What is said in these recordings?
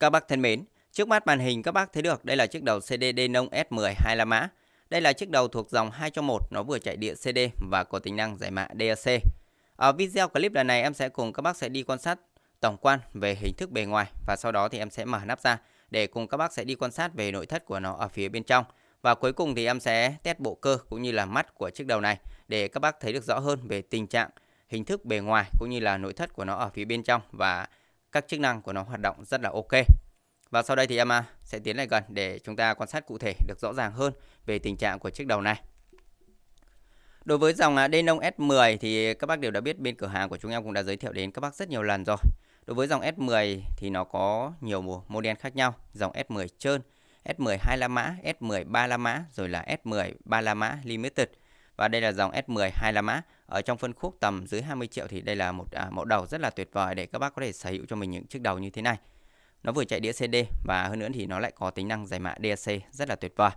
Các bác thân mến, trước mắt màn hình các bác thấy được đây là chiếc đầu CD Denon S10 2 la mã. Đây là chiếc đầu thuộc dòng 2 cho 1, nó vừa chạy đĩa CD và có tính năng giải mã DAC. Ở video clip lần này em sẽ cùng các bác sẽ đi quan sát tổng quan về hình thức bề ngoài và sau đó thì em sẽ mở nắp ra để cùng các bác sẽ đi quan sát về nội thất của nó ở phía bên trong. Và cuối cùng thì em sẽ test bộ cơ cũng như là mắt của chiếc đầu này để các bác thấy được rõ hơn về tình trạng, hình thức bề ngoài cũng như là nội thất của nó ở phía bên trong và các chức năng của nó hoạt động rất là ok. Và sau đây thì em sẽ tiến lại gần để chúng ta quan sát cụ thể được rõ ràng hơn về tình trạng của chiếc đầu này. Đối với dòng à, Denon S10 thì các bác đều đã biết bên cửa hàng của chúng em cũng đã giới thiệu đến các bác rất nhiều lần rồi. Đối với dòng S10 thì nó có nhiều model khác nhau, dòng S10 trơn, S10 2 la mã, S10 3 la mã rồi là S10 3 la mã limited. Và đây là dòng S10 la mã. Ở trong phân khúc tầm dưới 20 triệu thì đây là một à, mẫu đầu rất là tuyệt vời để các bác có thể sở hữu cho mình những chiếc đầu như thế này. Nó vừa chạy đĩa CD và hơn nữa thì nó lại có tính năng giải mã DAC rất là tuyệt vời.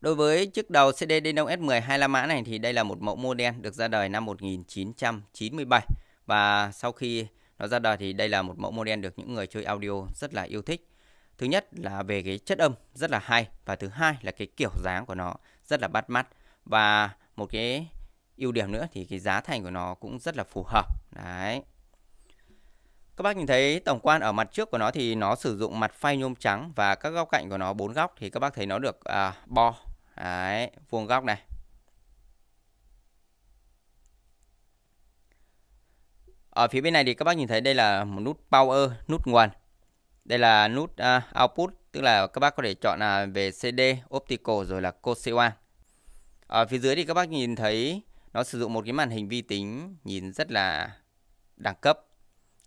Đối với chiếc đầu CD Denon S10 la mã này thì đây là một mẫu model được ra đời năm 1997 và sau khi nó ra đời thì đây là một mẫu model được những người chơi audio rất là yêu thích. Thứ nhất là về cái chất âm rất là hay và thứ hai là cái kiểu dáng của nó rất là bắt mắt và một cái ưu điểm nữa thì cái giá thành của nó cũng rất là phù hợp đấy các bác nhìn thấy tổng quan ở mặt trước của nó thì nó sử dụng mặt phay nhôm trắng và các góc cạnh của nó bốn góc thì các bác thấy nó được à, bo đấy, vuông góc này Ở phía bên này thì các bác nhìn thấy đây là một nút power, nút nguồn. Đây là nút uh, output, tức là các bác có thể chọn là về CD, optical rồi là coaxial. Ở ờ, phía dưới thì các bác nhìn thấy nó sử dụng một cái màn hình vi tính nhìn rất là đẳng cấp.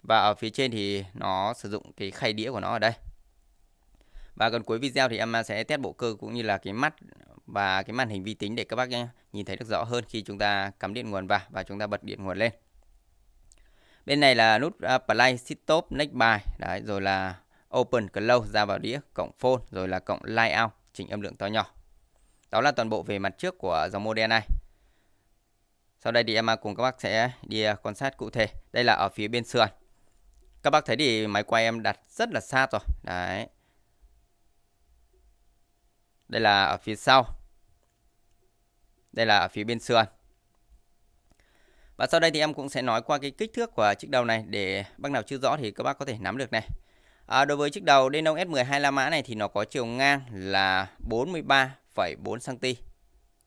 Và ở phía trên thì nó sử dụng cái khay đĩa của nó ở đây. Và gần cuối video thì em sẽ test bộ cơ cũng như là cái mắt và cái màn hình vi tính để các bác nhìn thấy được rõ hơn khi chúng ta cắm điện nguồn vào và chúng ta bật điện nguồn lên. Bên này là nút à, play, sit top, next bài, đấy rồi là open, close ra vào đĩa, cộng phone, rồi là cộng layout, chỉnh âm lượng to nhỏ. Đó là toàn bộ về mặt trước của dòng model này. Sau đây thì em à, cùng các bác sẽ đi à, quan sát cụ thể. Đây là ở phía bên sườn. Các bác thấy thì máy quay em đặt rất là xa rồi. Đấy. Đây là ở phía sau. Đây là ở phía bên sườn. Và sau đây thì em cũng sẽ nói qua cái kích thước của chiếc đầu này để bác nào chưa rõ thì các bác có thể nắm được này. À, đối với chiếc đầu Denon S12 La Mã này thì nó có chiều ngang là 43 41,4 cm.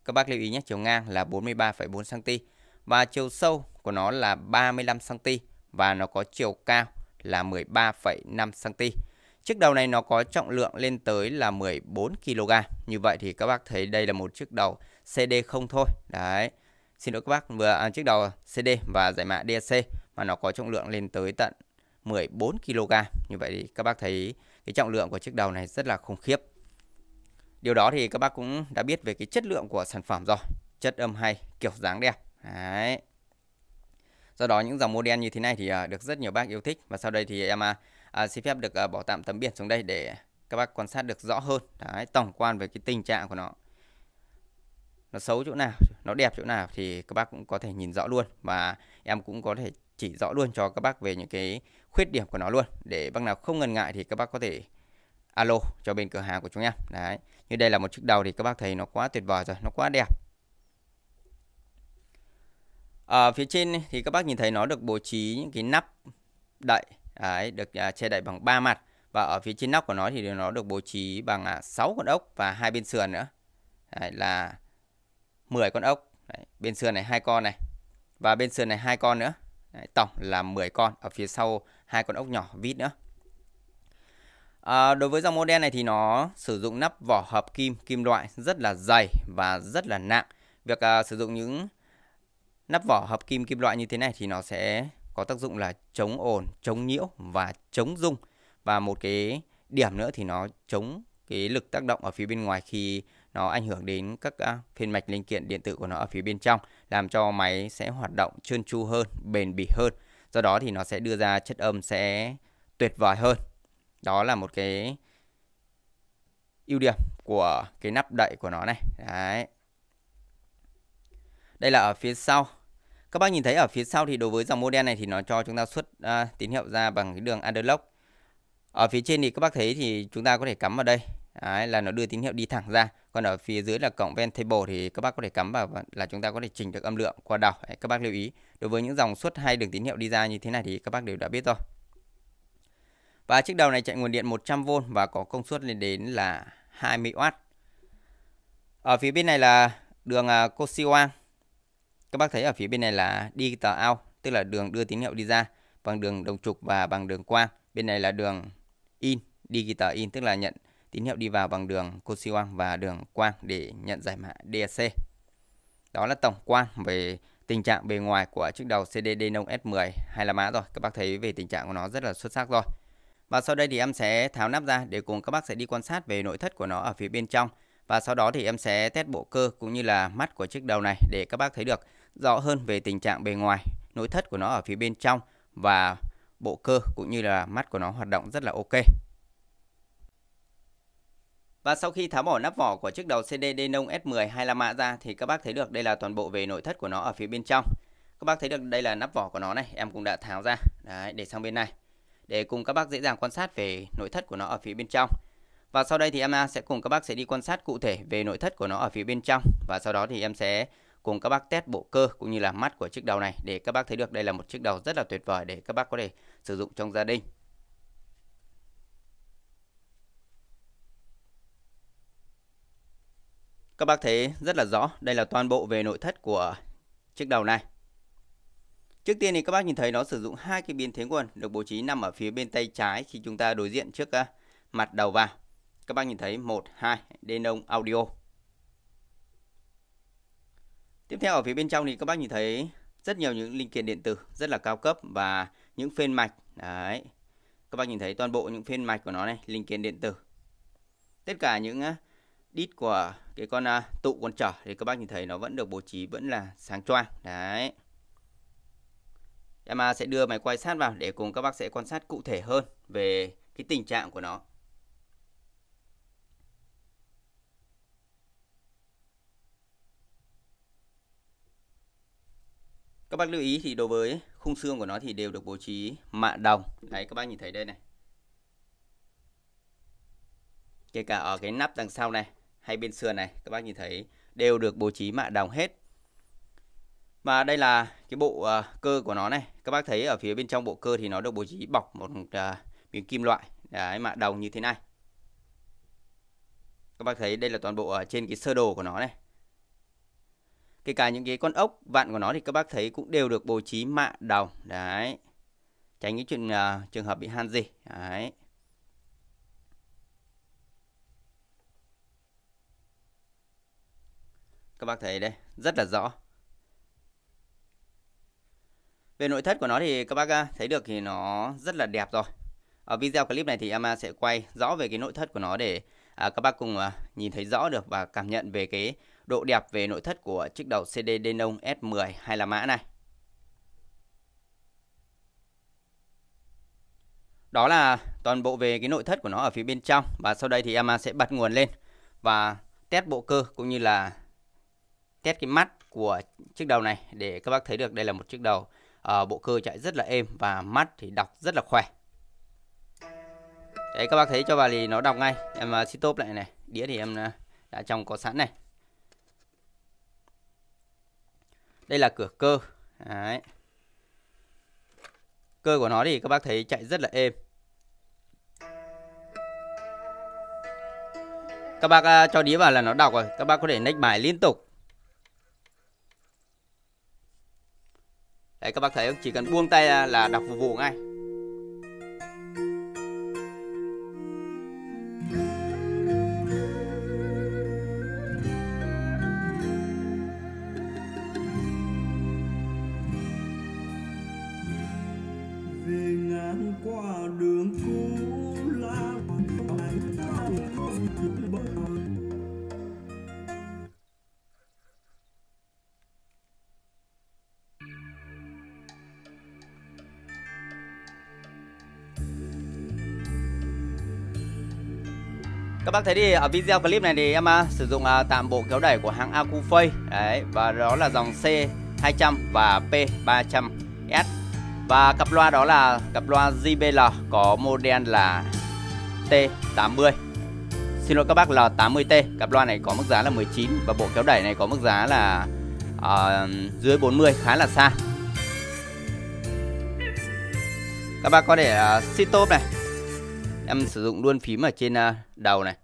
Các bác lưu ý nhé, chiều ngang là 43,4 cm và chiều sâu của nó là 35 cm và nó có chiều cao là 13,5 cm. Chiếc đầu này nó có trọng lượng lên tới là 14 kg. Như vậy thì các bác thấy đây là một chiếc đầu cd không thôi. Đấy. Xin lỗi các bác, vừa à, chiếc đầu CD và giải mã DSC mà nó có trọng lượng lên tới tận 14 kg. Như vậy thì các bác thấy cái trọng lượng của chiếc đầu này rất là khủng khiếp. Điều đó thì các bác cũng đã biết về cái chất lượng của sản phẩm rồi. Chất âm hay, kiểu dáng đẹp. Đấy. Do đó những dòng model như thế này thì à, được rất nhiều bác yêu thích và sau đây thì em à, à, xin phép được bỏ tạm tấm biển xuống đây để các bác quan sát được rõ hơn. Đấy, tổng quan về cái tình trạng của nó. Nó xấu chỗ nào, nó đẹp chỗ nào thì các bác cũng có thể nhìn rõ luôn và em cũng có thể chỉ rõ luôn cho các bác về những cái khuyết điểm của nó luôn để bác nào không ngần ngại thì các bác có thể alo cho bên cửa hàng của chúng em đấy như đây là một chiếc đầu thì các bác thấy nó quá tuyệt vời rồi nó quá đẹp ở phía trên thì các bác nhìn thấy nó được bố trí những cái nắp đậy đấy, được à, che đậy bằng ba mặt và ở phía trên nóc của nó thì nó được bố trí bằng à, 6 con ốc và hai bên sườn nữa đấy, là 10 con ốc đấy, bên sườn này hai con này và bên sườn này hai con nữa đấy, tổng là 10 con ở phía sau hai con ốc nhỏ vít nữa À, đối với dòng model này thì nó sử dụng nắp vỏ hợp kim kim loại rất là dày và rất là nặng. Việc à, sử dụng những nắp vỏ hợp kim kim loại như thế này thì nó sẽ có tác dụng là chống ồn, chống nhiễu và chống rung. Và một cái điểm nữa thì nó chống cái lực tác động ở phía bên ngoài khi nó ảnh hưởng đến các à, phiên mạch linh kiện điện tử của nó ở phía bên trong, làm cho máy sẽ hoạt động trơn tru hơn, bền bỉ hơn. Do đó thì nó sẽ đưa ra chất âm sẽ tuyệt vời hơn đó là một cái ưu điểm của cái nắp đậy của nó này đấy đây là ở phía sau các bác nhìn thấy ở phía sau thì đối với dòng model này thì nó cho chúng ta xuất uh, tín hiệu ra bằng cái đường underlock ở phía trên thì các bác thấy thì chúng ta có thể cắm vào đây Đấy, là nó đưa tín hiệu đi thẳng ra còn ở phía dưới là cổng vent table thì các bác có thể cắm vào là chúng ta có thể chỉnh được âm lượng qua đầu Đấy, các bác lưu ý đối với những dòng xuất hai đường tín hiệu đi ra như thế này thì các bác đều đã biết rồi và chiếc đầu này chạy nguồn điện 100V và có công suất lên đến là 20W. Ở phía bên này là đường à, Kosiwang. Các bác thấy ở phía bên này là đi tờ ao tức là đường đưa tín hiệu đi ra bằng đường đồng trục và bằng đường quang. Bên này là đường in, đi tờ in tức là nhận tín hiệu đi vào bằng đường Kosiwang và đường quang để nhận giải mã DAC. E Đó là tổng quan về tình trạng bề ngoài của chiếc đầu CDD Nông S10 hay là mã rồi. Các bác thấy về tình trạng của nó rất là xuất sắc rồi. Và sau đây thì em sẽ tháo nắp ra để cùng các bác sẽ đi quan sát về nội thất của nó ở phía bên trong. Và sau đó thì em sẽ test bộ cơ cũng như là mắt của chiếc đầu này để các bác thấy được rõ hơn về tình trạng bề ngoài, nội thất của nó ở phía bên trong và bộ cơ cũng như là mắt của nó hoạt động rất là ok. Và sau khi tháo bỏ nắp vỏ của chiếc đầu CD Denon S10 hay là ra thì các bác thấy được đây là toàn bộ về nội thất của nó ở phía bên trong. Các bác thấy được đây là nắp vỏ của nó này, em cũng đã tháo ra. Đấy, để sang bên này để cùng các bác dễ dàng quan sát về nội thất của nó ở phía bên trong. Và sau đây thì em à, sẽ cùng các bác sẽ đi quan sát cụ thể về nội thất của nó ở phía bên trong và sau đó thì em sẽ cùng các bác test bộ cơ cũng như là mắt của chiếc đầu này để các bác thấy được đây là một chiếc đầu rất là tuyệt vời để các bác có thể sử dụng trong gia đình. Các bác thấy rất là rõ, đây là toàn bộ về nội thất của chiếc đầu này. Trước tiên thì các bác nhìn thấy nó sử dụng hai cái biến thế nguồn được bố trí nằm ở phía bên tay trái khi chúng ta đối diện trước à, mặt đầu vào. Các bác nhìn thấy 1 2 Denon audio. Tiếp theo ở phía bên trong thì các bác nhìn thấy rất nhiều những linh kiện điện tử rất là cao cấp và những phên mạch. Đấy. Các bác nhìn thấy toàn bộ những phên mạch của nó này, linh kiện điện tử. Tất cả những à, đít của cái con à, tụ con trở thì các bác nhìn thấy nó vẫn được bố trí vẫn là sáng choang. Đấy. Em sẽ đưa máy quay sát vào để cùng các bác sẽ quan sát cụ thể hơn về cái tình trạng của nó. Các bác lưu ý thì đối với khung xương của nó thì đều được bố trí mạ đồng. Đấy các bác nhìn thấy đây này. Kể cả ở cái nắp đằng sau này hay bên sườn này các bác nhìn thấy đều được bố trí mạ đồng hết. Và đây là cái bộ uh, cơ của nó này. Các bác thấy ở phía bên trong bộ cơ thì nó được bố trí bọc một uh, miếng kim loại đấy mạ đồng như thế này. Các bác thấy đây là toàn bộ ở trên cái sơ đồ của nó này. Kể cả những cái con ốc vặn của nó thì các bác thấy cũng đều được bố trí mạ đồng. Đấy. Tránh những chuyện uh, trường hợp bị han gì. Đấy. Các bác thấy đây, rất là rõ. Về nội thất của nó thì các bác à, thấy được thì nó rất là đẹp rồi. Ở video clip này thì em à, sẽ quay rõ về cái nội thất của nó để à, các bác cùng nhìn thấy rõ được và cảm nhận về cái độ đẹp về nội thất của chiếc đầu CD Denon S10 hay là mã này. Đó là toàn bộ về cái nội thất của nó ở phía bên trong và sau đây thì em sẽ bật nguồn lên và test bộ cơ cũng như là test cái mắt của chiếc đầu này để các bác thấy được đây là một chiếc đầu à, bộ cơ chạy rất là êm và mắt thì đọc rất là khỏe đấy các bác thấy cho bà thì nó đọc ngay em à, xin top lại này đĩa thì em à, đã trong có sẵn này đây là cửa cơ đấy cơ của nó thì các bác thấy chạy rất là êm các bác à, cho đĩa vào là nó đọc rồi các bác có thể nách bài liên tục Đấy các bác thấy không? Chỉ cần buông tay là đọc vù vù ngay. Về ngang qua đường cũ Các bác thấy thì ở video clip này thì em uh, sử dụng uh, tạm bộ kéo đẩy của hãng Acufei Đấy và đó là dòng C200 và P300S Và cặp loa đó là cặp loa JBL có model là T80 Xin lỗi các bác là 80T Cặp loa này có mức giá là 19 Và bộ kéo đẩy này có mức giá là uh, dưới 40 khá là xa Các bác có thể uh, à, sit top này Em sử dụng luôn phím ở trên à, đầu này.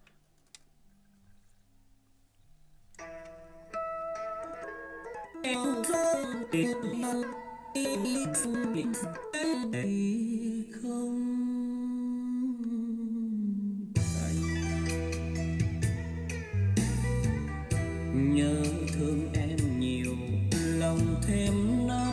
nhớ thương em nhiều lòng thêm nát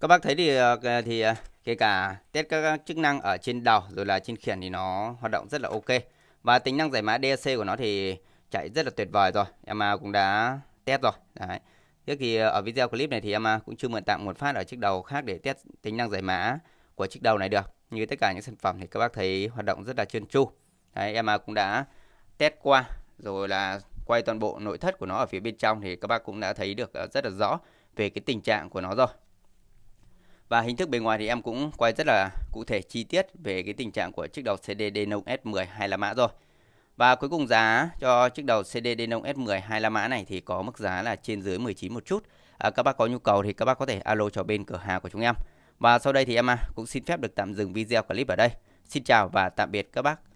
các bác thấy thì à, thì à, kể cả test các chức năng ở trên đầu rồi là trên khiển thì nó hoạt động rất là ok và tính năng giải mã DAC của nó thì chạy rất là tuyệt vời rồi em cũng đã test rồi đấy trước thì ờ, ở video clip này thì em cũng chưa mượn tặng một phát ở chiếc đầu khác để test tính năng giải mã của chiếc đầu này được như tất cả những sản phẩm thì các bác thấy hoạt động rất là chuyên chu đấy em cũng đã test qua rồi là quay toàn bộ nội thất của nó ở phía bên trong thì các bác cũng đã thấy được ờ, rất là rõ về cái tình trạng của nó rồi và hình thức bề ngoài thì em cũng quay rất là cụ thể chi tiết về cái tình trạng của chiếc đầu CD Denon S10 hai la mã rồi. Và cuối cùng giá cho chiếc đầu CD Denon S10 hai la mã này thì có mức giá là trên dưới 19 một chút. À, các bác có nhu cầu thì các bác có thể alo cho bên cửa hàng của chúng em. Và sau đây thì em à, cũng xin phép được tạm dừng video clip ở đây. Xin chào và tạm biệt các bác.